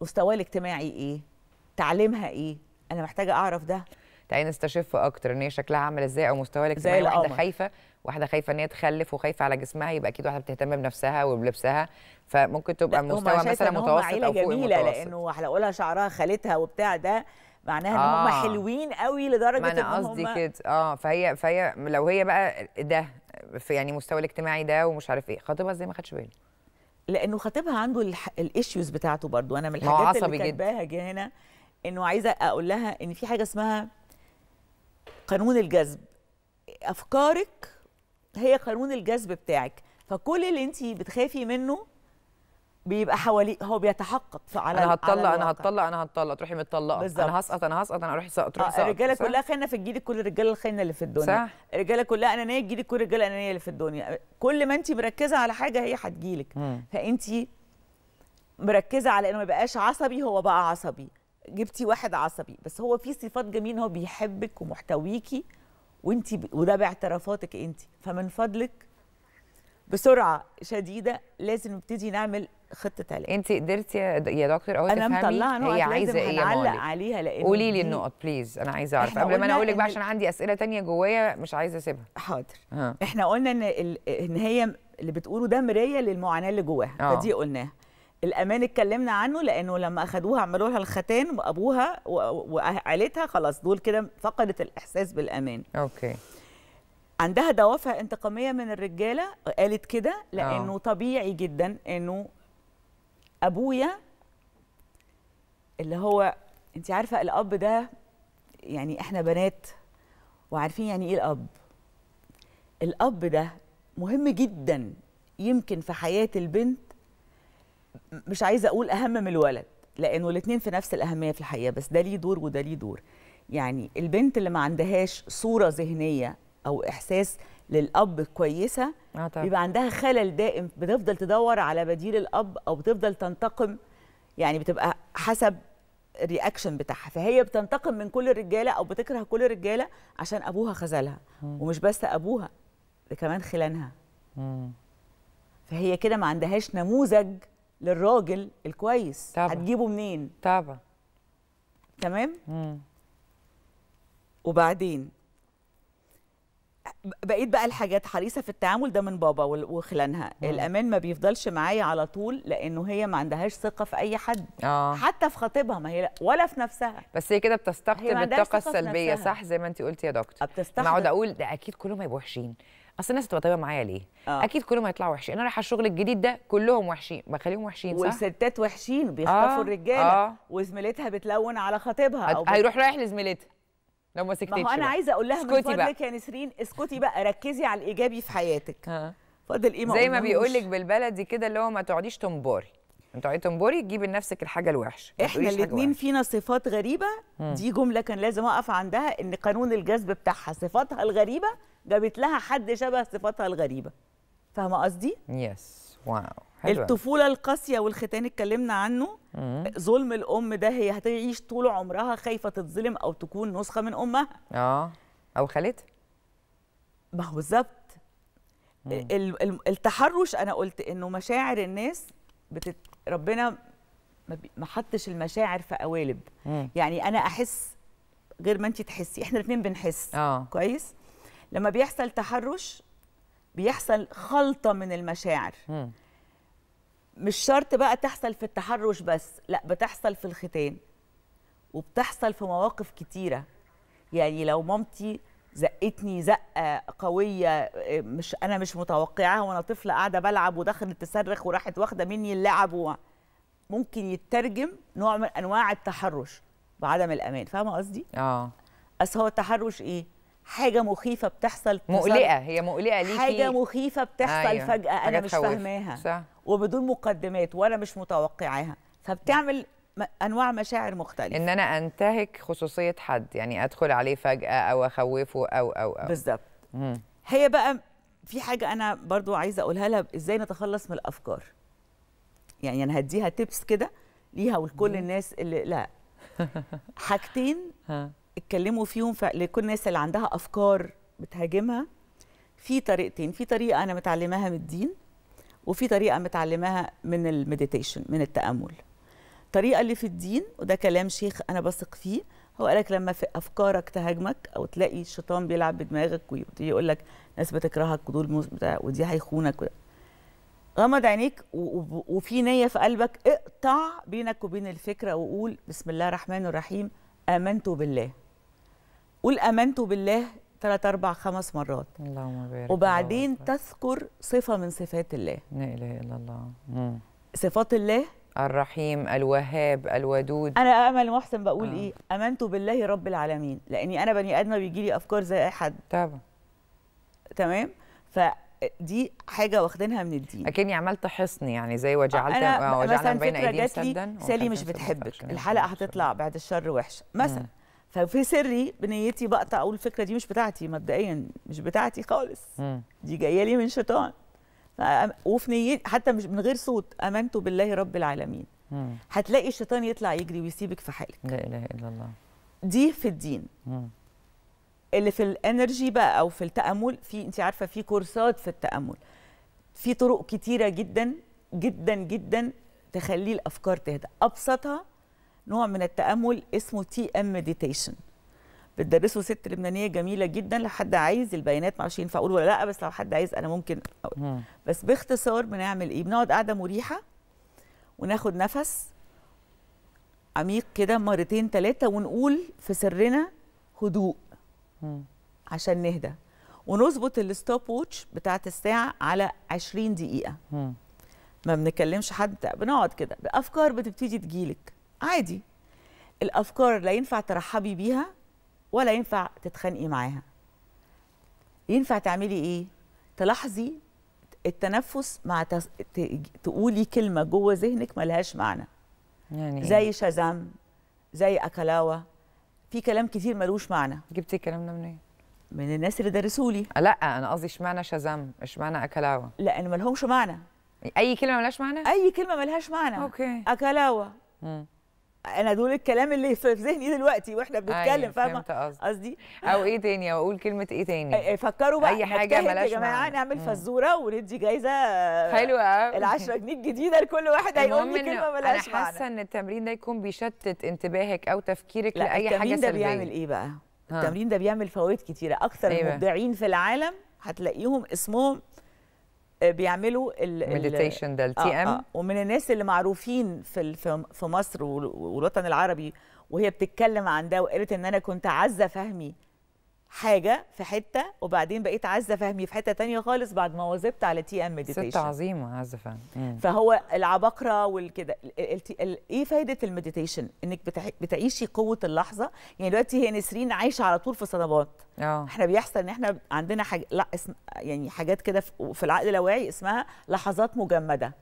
مستواها الاجتماعي ايه تعليمها ايه انا محتاجه اعرف ده تعالي نستشف اكتر ان هي شكلها عامل ازاي او مستواها الاجتماعي واحده خايفه واحده خايفه ان هي تخلف وخايفه على جسمها يبقى اكيد واحده بتهتم بنفسها وبلبسها فممكن تبقى مستوى مثلا متوسط او فوق جميلة لانه هنقولها شعرها خالتها وبتاع ده معناها آه. ان هم حلوين قوي لدرجه ما انا قصدي كده اه فهي فهي لو هي بقى ده في يعني مستوى الاجتماعي ده ومش عارف ايه خطيبها ازاي ما خدش باله لانه خطيبها عنده الايشوز بتاعته برضو انا من الحاجات اللي كاتباها هنا انه عايزه اقول لها ان في حاجه اسمها قانون الجذب افكارك هي قانون الجذب بتاعك فكل اللي انت بتخافي منه بيبقى حواليه هو بيتحقق على انا هتطلع على انا هتطلع انا هتطلع تروحي متطلقه بالزبط. انا هسقط انا هسقط انا اروح سقط تروح سقط آه، الرجاله كلها خاينه في الجيل كل الرجاله الخاينه اللي في الدنيا صح الرجاله كلها انانيه الجيل كل الرجاله الانانيه اللي في الدنيا كل ما انت مركزه على حاجه هي هتجيلك فانت مركزه على انه ما يبقاش عصبي هو بقى عصبي جبتي واحد عصبي بس هو في صفات جميله هو بيحبك ومحتويكي وانت ب... وده باعترافاتك انت فمن فضلك بسرعه شديده لازم نبتدي نعمل خطه علاج انت قدرتي يا دكتور اول انا مطلعه نقط هي عايزه ايه يا مولي عليها لان قولي لي النقط بليز انا عايزه اعرف قبل ما انا اقول لك بقى عشان عندي اسئله تانية جوايا مش عايزه اسيبها حاضر ها. احنا قلنا ان ال... ان هي اللي بتقوله ده مرايه للمعاناه اللي جواها فدي آه. قلناها الامان اتكلمنا عنه لانه لما اخدوها عملوا لها الختان وابوها وعائلتها خلاص دول كده فقدت الاحساس بالامان اوكي عندها دوافع انتقاميه من الرجاله قالت كده لانه أوه. طبيعي جدا انه ابويا اللي هو انت عارفه الاب ده يعني احنا بنات وعارفين يعني ايه الاب الاب ده مهم جدا يمكن في حياه البنت مش عايزه اقول اهم من الولد لانه الاثنين في نفس الاهميه في الحقيقه بس ده ليه دور وده ليه دور يعني البنت اللي ما عندهاش صوره ذهنيه او احساس للاب كويسه آه بيبقى عندها خلل دائم بتفضل تدور على بديل الاب او بتفضل تنتقم يعني بتبقى حسب الرياكشن بتاعها فهي بتنتقم من كل الرجاله او بتكره كل الرجاله عشان ابوها خذلها ومش بس ابوها ده كمان خلانها فهي كده ما عندهاش نموذج للراجل الكويس طبعا. هتجيبه منين طبعا تمام مم. وبعدين بقيت بقى الحاجات حريصه في التعامل ده من بابا وخلانها مم. الامان ما بيفضلش معايا على طول لانه هي ما عندهاش ثقه في اي حد آه. حتى في خطيبها ما هي ولا في نفسها بس هي كده بتستقطب الطاقه السلبيه صح زي ما انت قلتي يا دكتور ما اقعد اقول ده اكيد كلهم هيبقوا وحشين اصل الناس هتبقى طيبه معايا ليه؟ آه. اكيد كلهم هيطلعوا وحشين انا رايحه الشغل الجديد ده كلهم وحشين بخليهم وحشين صح؟ والستات وحشين بيخطفوا آه. الرجاله آه. وزميلتها بتلون على خطيبها او هيروح رايح لزميلتها لو ما سكتتش ما هو انا عايزه اقول لها من فضلك يا نسرين اسكتي بقى ركزي على الايجابي في حياتك آه. فاضل ايه ما زي ما بيقول لك بالبلدي كده اللي هو ما تقعديش تنبري انت تقعدي تنبري تجيبي لنفسك الحاجه الوحشه احنا الاثنين فينا صفات غريبه دي جمله كان لازم اقف عندها ان قانون الجذب بتاعها صفاتها الغريبه جابت لها حد شبه صفاتها الغريبه فاهمه قصدي يس واو حلوة. الطفوله القاسيه والختان اتكلمنا عنه مم. ظلم الام ده هي هتعيش طول عمرها خايفه تتظلم او تكون نسخه من امها اه او خالتها ما هو بالظبط التحرش انا قلت انه مشاعر الناس بتت... ربنا ما حطش المشاعر في قوالب يعني انا احس غير ما انت تحسي احنا الاثنين بنحس اه كويس لما بيحصل تحرش بيحصل خلطه من المشاعر م. مش شرط بقى تحصل في التحرش بس لا بتحصل في الختان وبتحصل في مواقف كتيره يعني لو مامتي زقتني زقه قويه آه، مش انا مش متوقعاها وانا طفله قاعده بلعب ودخلت تصرخ وراحت واخده مني اللعب ممكن يترجم نوع من انواع التحرش بعدم الامان فاهمه قصدي اه اصل هو التحرش ايه حاجه مخيفه بتحصل مقلقه هي مقلقه ليكي حاجه مخيفه بتحصل أيوة. فجاه انا مش فاهماها صح. وبدون مقدمات وانا مش متوقعاها فبتعمل انواع مشاعر مختلفه ان انا انتهك خصوصيه حد يعني ادخل عليه فجاه او اخوفه او او او بالظبط هي بقى في حاجه انا برضو عايزه اقولها لها ازاي نتخلص من الافكار يعني انا هديها تيبس كده ليها ولكل الناس اللي لا حاجتين اتكلموا فيهم لكل الناس اللي عندها افكار بتهاجمها في طريقتين في طريقه انا متعلماها من الدين وفي طريقه متعلماها من المديتيشن من التامل الطريقه اللي في الدين وده كلام شيخ انا بثق فيه هو قالك لما في افكارك تهاجمك او تلاقي الشيطان بيلعب بدماغك ويقول لك ناس بتكرهك ودول ودي هيخونك غمض عينيك وفي نيه في قلبك اقطع بينك وبين الفكره وقول بسم الله الرحمن الرحيم امنت بالله قول امنت بالله ثلاث اربع خمس مرات اللهم بارك وبعدين الله تذكر صفه من صفات الله لا اله الا الله مم. صفات الله الرحيم الوهاب الودود انا امل محسن بقول آه. ايه امنت بالله رب العالمين لاني انا بني ادمه بيجي لي افكار زي اي حد طبعا تمام فدي حاجه واخدينها من الدين اكني عملت حصن يعني زي وجعلت وجعلنا بين ايديهم سدا سالي مش بتحبك الحلقه هتطلع بعد الشر وحشه مثلا ففي سري بنيتي بقطع اقول الفكره دي مش بتاعتي مبدئيا مش بتاعتي خالص دي جايه لي من شيطان وفي نيتي حتى مش من غير صوت امنت بالله رب العالمين هتلاقي الشيطان يطلع يجري ويسيبك في حالك لا اله الا الله دي في الدين مم. اللي في الانرجي بقى او في التامل في انت عارفه في كورسات في التامل في طرق كتيره جدا جدا جدا تخلي الافكار تهدى ابسطها نوع من التامل اسمه تي ام مديتيشن بتدرسه ست لبنانيه جميله جدا لحد عايز البيانات معرفش ينفع اقول ولا لا بس لو حد عايز انا ممكن أقول. بس باختصار بنعمل ايه بنقعد قاعده مريحه وناخد نفس عميق كده مرتين ثلاثه ونقول في سرنا هدوء عشان نهدى ونظبط الستوب ووتش بتاعت الساعه على 20 دقيقه ما بنكلمش حد بنقعد كده افكار بتبتدي تجيلك عادي الافكار لا ينفع ترحبي بيها ولا ينفع تتخانقي معاها ينفع تعملي ايه تلاحظي التنفس مع تس... ت... تقولي كلمه جوه ذهنك ملهاش معنى يعني إيه؟ زي شازام زي اكلاوه في كلام كتير ملوش معنى جبتي الكلام ده منين من الناس اللي درسولي لا انا قصدي اشمعنى شازام اشمعنى اكلاوه ما لهمش معنى اي كلمه ملهاش معنى اي كلمه ملهاش معنى اوكي اكلاوه مم. انا دول الكلام اللي في ذهني دلوقتي واحنا بنتكلم أيوة، فاهمه قصدي او ايه تاني او اقول كلمه ايه تاني فكروا بقى اي حاجه ملاش يا جماعه نعمل فزوره وندي جايزه حلوه قوي ال 10 جنيه الجديده لكل واحد هيقول لي كلمه ملاش معنى انا حاسه ان التمرين ده يكون بيشتت انتباهك او تفكيرك لاي حاجه سلبيه التمرين ده بيعمل ايه بقى التمرين ده بيعمل فوائد كتيره اكثر إيه المبدعين في العالم هتلاقيهم اسمهم آه، بيعملوا المديتيشن ده التي ام آه، آه، ومن الناس اللي معروفين في في مصر والوطن العربي وهي بتتكلم عن ده وقالت ان انا كنت عزه فهمي حاجه في حته وبعدين بقيت عزه فهمي في حته تانية خالص بعد ما وظبت على تي ام مديتيشن ست عظيمه عزه فهمي فهو العباقره والكده ايه فايده المديتيشن انك بتعيشي قوه اللحظه يعني دلوقتي هي نسرين عايشه على طول في صدمات اه. احنا بيحصل ان احنا عندنا حاج... لا اسم يعني حاجات كده في العقل اللاواعي اسمها لحظات مجمده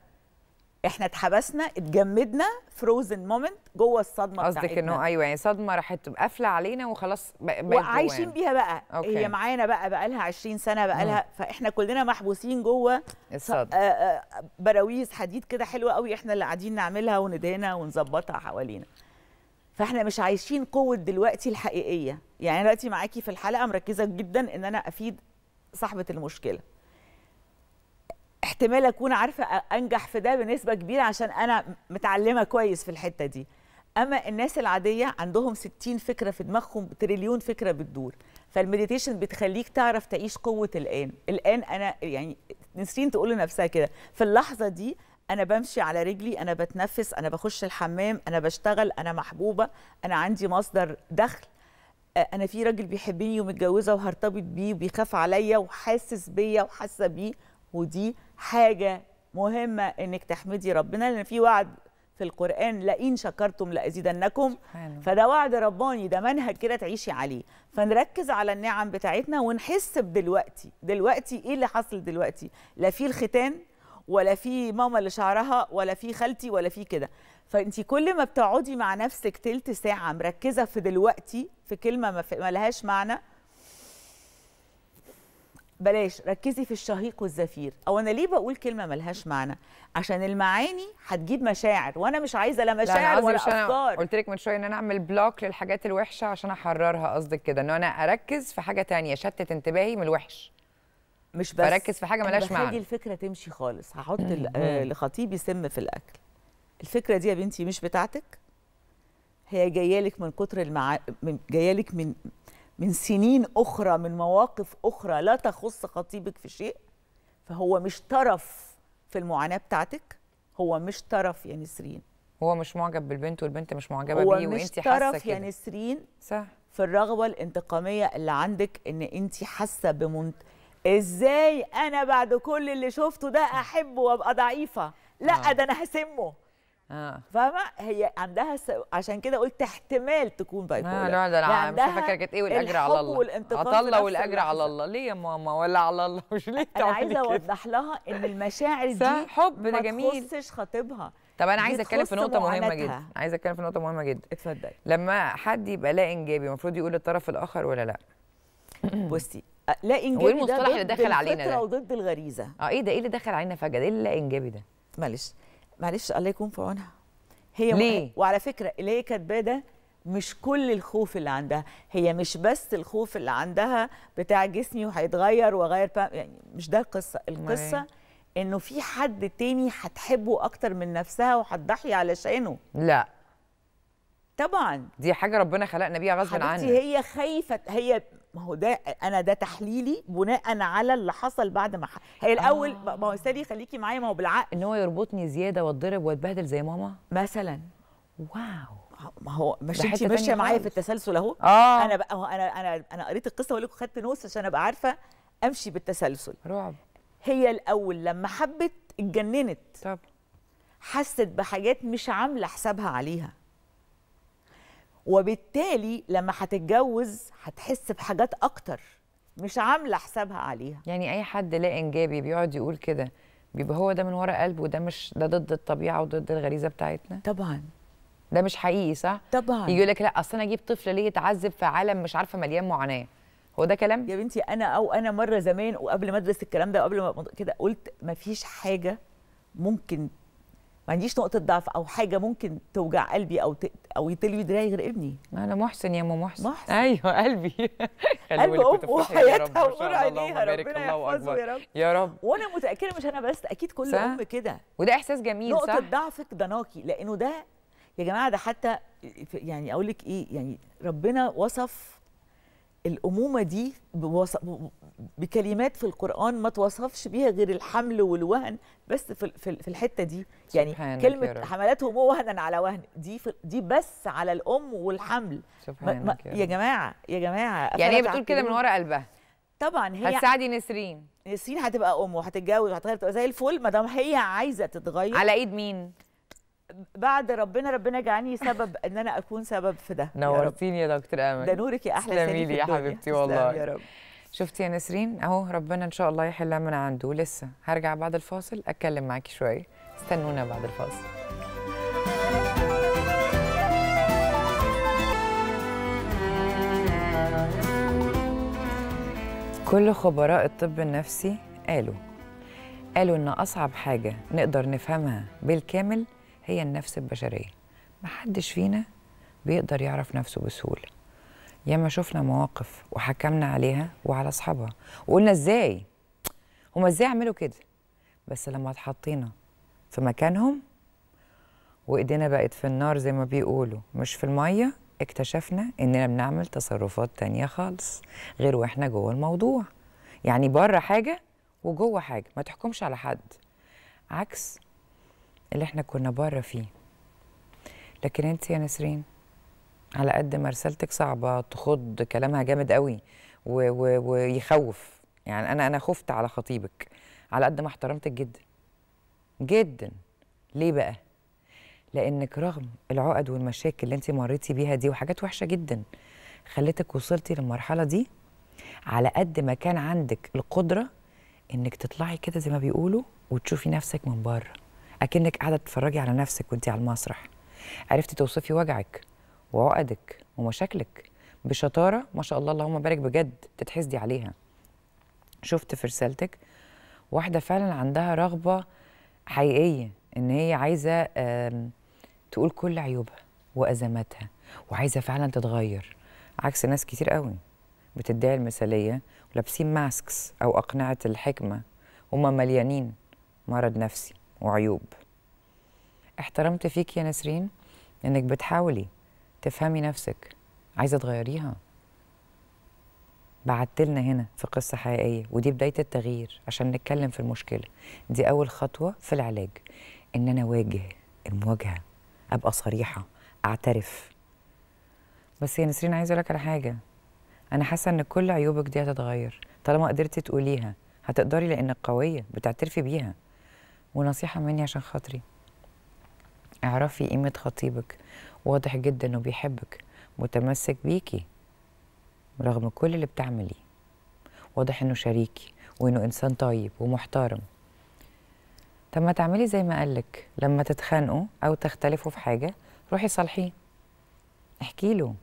احنا اتحبسنا اتجمدنا فروزن مومنت جوه الصدمه بتاعتنا قصدك انه ايوه يعني صدمه راحت قافله علينا وخلاص وعايشين بيها بقى أوكي. هي معانا بقى بقى لها 20 سنه بقى لها فاحنا كلنا محبوسين جوه الصدمه آه، آه، براويز حديد كده حلوه قوي احنا اللي قاعدين نعملها وندانا ونظبطها حوالينا فاحنا مش عايشين قوه دلوقتي الحقيقيه يعني دلوقتي معاكي في الحلقه مركزه جدا ان انا افيد صاحبه المشكله احتمال اكون عارفه انجح في ده بنسبه كبيره عشان انا متعلمه كويس في الحته دي اما الناس العاديه عندهم 60 فكره في دماغهم تريليون فكره بتدور فالمديتيشن بتخليك تعرف تعيش قوه الان الان انا يعني نسرين تقول لنفسها كده في اللحظه دي انا بمشي على رجلي انا بتنفس انا بخش الحمام انا بشتغل انا محبوبه انا عندي مصدر دخل انا في راجل بيحبني ومتجوزه وهرتبط بيه وبيخاف عليا وحاسس بيا وحاسه بيه ودي حاجه مهمه انك تحمدي ربنا لان في وعد في القران لئن شكرتم لازيدنكم فده وعد رباني ده منهج كده تعيشي عليه فنركز على النعم بتاعتنا ونحس بدلوقتي دلوقتي ايه اللي حصل دلوقتي لا في الختان ولا في ماما اللي شعرها ولا في خالتي ولا في كده فانت كل ما بتقعدي مع نفسك تلت ساعه مركزه في دلوقتي في كلمه ما لهاش معنى بلاش ركزي في الشهيق والزفير او انا ليه بقول كلمه ملهاش معنى عشان المعاني هتجيب مشاعر وانا مش عايزه لا مشاعر ولا افكار قلت لك من شويه ان انا اعمل بلوك للحاجات الوحشه عشان احررها قصدك كده ان انا اركز في حاجه تانية شتت انتباهي من الوحش مش بس بركز في حاجه ملهاش معنى الفكره تمشي خالص هحط آه، لخطيبي سم في الاكل الفكره دي يا بنتي مش بتاعتك هي جايه لك من كتر المع... من جايه لك من من سنين أخرى من مواقف أخرى لا تخص خطيبك في شيء فهو مش طرف في المعاناة بتاعتك هو مش طرف يا نسرين هو مش معجب بالبنت والبنت مش معجبة بيه وانت حاسة كده هو مش طرف يا نسرين صح في الرغبة الانتقامية اللي عندك ان انت حاسة بمنت ازاي انا بعد كل اللي شفته ده احبه وابقى ضعيفة لا آه. ده انا هسمه اه فاهمه هي عندها س... عشان كده قلت احتمال تكون باي بولر آه لا لا يعني انا مش فاكره كانت ايه والاجر على الله والانتقام والاجر على الله ليه يا ماما ولا على الله مش ليه انا عايزه اوضح لها ان المشاعر دي حب ده جميل ما تخصش خطيبها طب انا عايزه اتكلم في نقطه مهمه جدا عايزه اتكلم في نقطه مهمه جدا اتفضلي لما حد يبقى لا انجابي المفروض يقول للطرف الاخر ولا لا بصي لا إيه انجابي هو المصطلح اللي داخل علينا ده وضد الغريزه اه ايه ده ايه اللي دخل علينا فجاه ده ايه اللا انجابي ده معلش معلش الله يكون في عونها هي ليه؟ مح... وعلى فكره اللي هي كاتباه ده مش كل الخوف اللي عندها هي مش بس الخوف اللي عندها بتاع جسمي وهيتغير واغير يعني مش ده القصه القصه مي. انه في حد تاني هتحبه اكتر من نفسها وهتضحي علشانه لا طبعا دي حاجه ربنا خلقنا بيها غصب عنها هي خايفه هي ما هو ده انا ده تحليلي بناء على اللي حصل بعد ما هي الاول آه. ما هو استني خليكي معايا ما هو بالعقل ان هو يربطني زياده واتضرب واتبهدل زي ماما مثلا واو ما هو مش انت ماشيه معايا في التسلسل اهو آه. انا بقى انا انا انا قريت القصه واقول لكم خدت نوس عشان ابقى عارفه امشي بالتسلسل رعب هي الاول لما حبت اتجننت طب حست بحاجات مش عامله حسابها عليها وبالتالي لما هتتجوز هتحس بحاجات اكتر مش عامله حسابها عليها يعني اي حد لا انجابي بيقعد يقول كده بيبقى هو ده من ورا قلبه وده مش ده ضد الطبيعه وضد الغريزه بتاعتنا طبعا ده مش حقيقي صح طبعا يقول لك لا اصل انا اجيب طفل ليه يتعذب في عالم مش عارفه مليان معاناه هو ده كلام يا بنتي انا او انا مره زمان وقبل ما ادرس الكلام ده وقبل ما كده قلت مفيش حاجه ممكن ما عنديش نقطه ضعف او حاجه ممكن توجع قلبي او ت... او يتلوي دراعي غير ابني انا محسن يا ام محسن. محسن ايوه قلبي قلب امه وحياتها ونور عينيها ربنا يحفظه يا رب يا رب وانا متاكده مش انا بس اكيد كل ام كده وده احساس جميل نقطة صح نقطه ضعفك ده ناقي لانه ده يا جماعه ده حتى يعني اقول لك ايه يعني ربنا وصف الأمومة دي بكلمات في القرآن ما توصفش بيها غير الحمل والوهن بس في الحتة دي يعني كلمة حملتهم وهنا على وهن دي دي بس على الأم والحمل ما ما يا جماعة يا جماعة يعني هي بتقول كده من ورا قلبها طبعا هي هتساعدي نسرين نسرين هتبقى أم وهتتجوز وهتغير تبقى زي الفل ما دام هي عايزة تتغير على إيد مين؟ بعد ربنا ربنا جعلني سبب ان انا اكون سبب في ده نورتيني يا, يا دكتور امل ده نورك يا احلى سنين لي يا حبيبتي والله يا رب شفتي يا نسرين اهو ربنا ان شاء الله يحلها من عنده لسه هرجع بعد الفاصل اتكلم معاكي شويه استنونا بعد الفاصل كل خبراء الطب النفسي قالوا قالوا ان اصعب حاجه نقدر نفهمها بالكامل هي النفس البشريه محدش فينا بيقدر يعرف نفسه بسهوله ياما شفنا مواقف وحكمنا عليها وعلى اصحابها وقلنا ازاي هما ازاي عملوا كده بس لما اتحطينا في مكانهم وايدينا بقت في النار زي ما بيقولوا مش في الميه اكتشفنا اننا بنعمل تصرفات تانية خالص غير واحنا جوه الموضوع يعني بره حاجه وجوه حاجه ما تحكمش على حد عكس اللي احنا كنا بره فيه لكن انت يا نسرين على قد ما رسالتك صعبه تخض كلامها جامد قوي ويخوف يعني انا انا خفت على خطيبك على قد ما احترمتك جدا جدا ليه بقى لانك رغم العقد والمشاكل اللي انت مريتي بيها دي وحاجات وحشه جدا خلتك وصلتي للمرحله دي على قد ما كان عندك القدره انك تطلعي كده زي ما بيقولوا وتشوفي نفسك من بره اكنك قاعده بتتفرجي على نفسك وانت على المسرح عرفتي توصفي وجعك وعقدك ومشاكلك بشطاره ما شاء الله اللهم بارك بجد تتحسدي عليها شفت في رسالتك واحده فعلا عندها رغبه حقيقيه ان هي عايزه تقول كل عيوبها وازماتها وعايزه فعلا تتغير عكس ناس كتير قوي بتدعي المثاليه ولابسين ماسكس او اقنعه الحكمه هم مليانين مرض نفسي وعيوب احترمت فيك يا نسرين انك بتحاولي تفهمي نفسك عايزه تغيريها بعتلنا هنا في قصه حقيقيه ودي بدايه التغيير عشان نتكلم في المشكله دي اول خطوه في العلاج ان انا اواجه المواجهه ابقى صريحه اعترف بس يا نسرين عايزه اقول لك على حاجه انا حاسه ان كل عيوبك دي هتتغير طالما قدرتي تقوليها هتقدري لانك قويه بتعترفي بيها ونصيحه مني عشان خاطري اعرفي قيمه خطيبك واضح جدا انه بيحبك متمسك بيكي رغم كل اللي بتعمليه واضح انه شريكي وانه انسان طيب ومحترم طب ما تعملي زي ما قالك لما تتخانقوا او تختلفوا في حاجه روحي صالحيه احكي له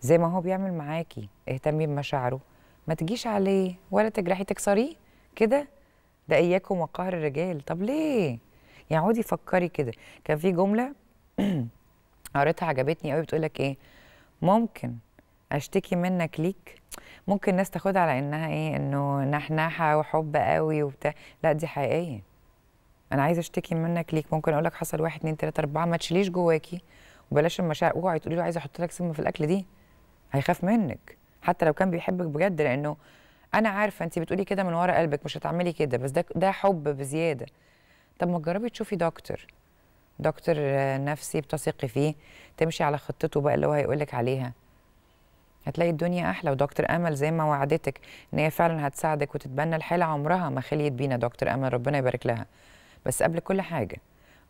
زي ما هو بيعمل معاكي اهتمي بمشاعره ما تجيش عليه ولا تجرحي تكسريه كده ده اياكم وقهر الرجال طب ليه يعني عودي فكري كده كان في جمله قريتها عجبتني قوي بتقول لك ايه ممكن اشتكي منك ليك ممكن الناس تاخدها على انها ايه انه نحنحه وحب قوي وبتاع لا دي حقيقيه انا عايزه اشتكي منك ليك ممكن اقول لك حصل واحد اتنين تلاته اربعه ما تشيليش جواكي وبلاش المشاعر اوعي تقولي له عايزه احط لك سم في الاكل دي هيخاف منك حتى لو كان بيحبك بجد لانه انا عارفه انت بتقولي كده من ورا قلبك مش هتعملي كده بس ده ده حب بزياده طب ما تجربي تشوفي دكتور دكتور نفسي بتثقي فيه تمشي على خطته بقى اللي هو هيقولك عليها هتلاقي الدنيا احلى ودكتور امل زي ما وعدتك ان هي فعلا هتساعدك وتتبنى الحاله عمرها ما خليت بينا دكتور امل ربنا يبارك لها بس قبل كل حاجه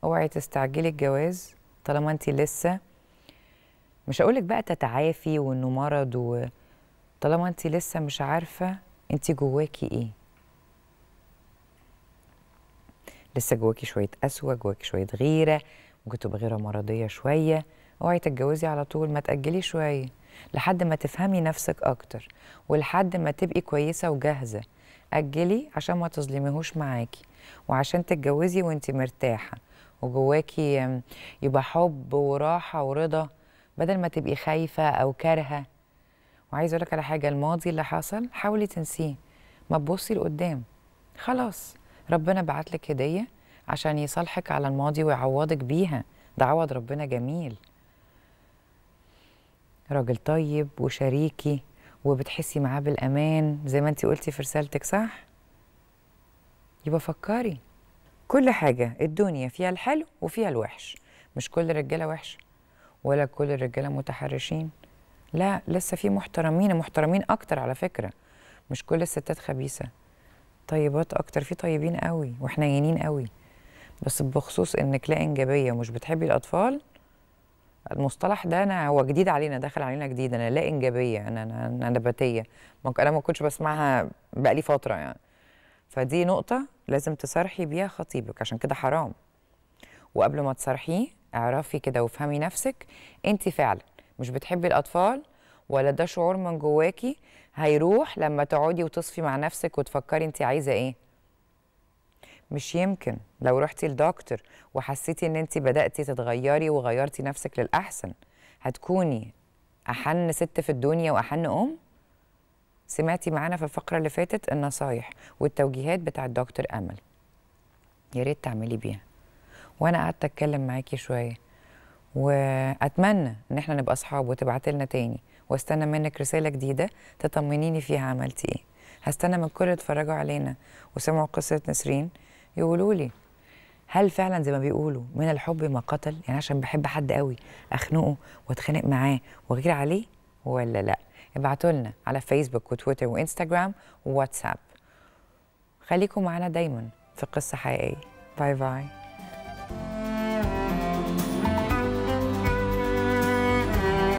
اوعي تستعجلي الجواز طالما انت لسه مش هقولك بقى تتعافي وانه مرض و... طالما انت لسه مش عارفه انت جواكي ايه لسه جواكي شويه قسوه جواكي شويه غيره ممكن تبقى غيره مرضيه شويه اوعي تتجوزي على طول ما تاجلي شويه لحد ما تفهمي نفسك اكتر ولحد ما تبقي كويسه وجاهزه اجلي عشان ما تظلميهوش معاكي وعشان تتجوزي وانت مرتاحه وجواكي يبقى حب وراحه ورضا بدل ما تبقي خايفه او كارهه وعايز اقول لك على حاجه الماضي اللي حصل حاولي تنسيه ما تبصي لقدام خلاص ربنا بعت لك هديه عشان يصالحك على الماضي ويعوضك بيها ده عوض ربنا جميل راجل طيب وشريكي وبتحسي معاه بالامان زي ما انت قلتي في رسالتك صح يبقى فكري كل حاجه الدنيا فيها الحلو وفيها الوحش مش كل الرجاله وحشه ولا كل الرجاله متحرشين لا لسه في محترمين محترمين اكتر على فكره مش كل الستات خبيثه طيبات اكتر في طيبين قوي وحنينين قوي بس بخصوص انك لا انجابيه ومش بتحبي الاطفال المصطلح ده انا هو جديد علينا داخل علينا جديد انا لا انجابيه انا انا, نباتيه نباتيه انا ما كنتش بسمعها بقالي فتره يعني فدي نقطه لازم تصارحي بيها خطيبك عشان كده حرام وقبل ما تصارحيه اعرفي كده وافهمي نفسك انت فعلا مش بتحبي الأطفال ولا ده شعور من جواكي هيروح لما تقعدي وتصفي مع نفسك وتفكري أنت عايزة إيه مش يمكن لو رحتي لدكتور وحسيتي ان انت بداتي تتغيري وغيرتي نفسك للاحسن هتكوني احن ست في الدنيا واحن ام سمعتي معانا في الفقره اللي فاتت النصايح والتوجيهات بتاع الدكتور امل يا ريت تعملي بيها وانا قعدت اتكلم معاكي شويه واتمنى ان احنا نبقى اصحاب وتبعت لنا تاني واستنى منك رساله جديده تطمنيني فيها عملتي ايه هستنى من كل اتفرجوا علينا وسمعوا قصه نسرين يقولوا لي هل فعلا زي ما بيقولوا من الحب ما قتل يعني عشان بحب حد قوي اخنقه واتخانق معاه واغير عليه ولا لا ابعتوا لنا على فيسبوك وتويتر وانستغرام وواتساب خليكم معانا دايما في قصه حقيقيه باي باي